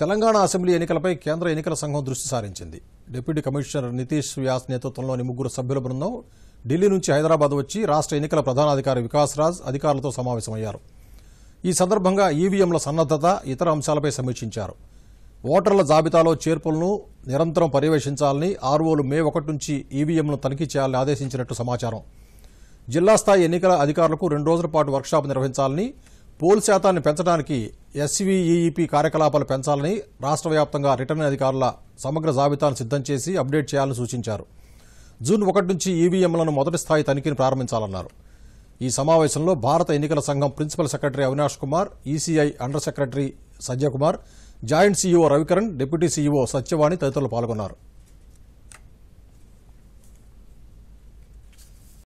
Telangana assembly ఎన్నికలపై కేంద్ర ఎన్నికల సంఘం దృష్టి సారించింది డిప్యూటీ కమిషనర్ నితీష్ వ్యాస్ నేతృత్వంలోని ముగ్గురు సభ్యుల బృందం ఢిల్లీ నుంచి హైదరాబాద్ వచ్చి రాష్ట్ర ఎన్నికల ప్రధానాధికారి వికాస్ రాజ్ అధికారులతో సమావేశమయ్యారు ఈ సందర్భంగా ఈవీఎంల సన్నద్దత ఇతర అంశాలపై సమీక్షించారు ఓటర్ల జాబితాలో చేర్పులను నిరంతరం పర్యవేక్షించాలని ఆర్ఓలు మే ఒకటి నుంచి ఈవీఎంలను తనిఖీ చేయాలని ఆదేశించినట్టు సమాచారం జిల్లా స్థాయి ఎన్నికల అధికారులకు రెండు రోజుల పాటు వర్క్షాప్ నిర్వహించాలని పోల్ శాతాన్ని పెంచడానికి ఎస్వీఈఈపీ కార్యకలాపాలు పెంచాలని రాష్ట్ర వ్యాప్తంగా రిటర్నింగ్ అధికారుల సమగ్ర జాబితాను సిద్దం చేసి అప్డేట్ చేయాలని సూచించారు జూన్ ఒకటి నుంచి ఈవీఎంలను మొదటి స్థాయి తనిఖీని ప్రారంభించాలన్నారు ఈ సమావేశంలో భారత ఎన్నికల సంఘం principal secretary Avinash Kumar ECI under secretary Sanjay Kumar joint CEO Ravikiran deputy CEO Satyavani తదితరులు పాల్గొన్నారు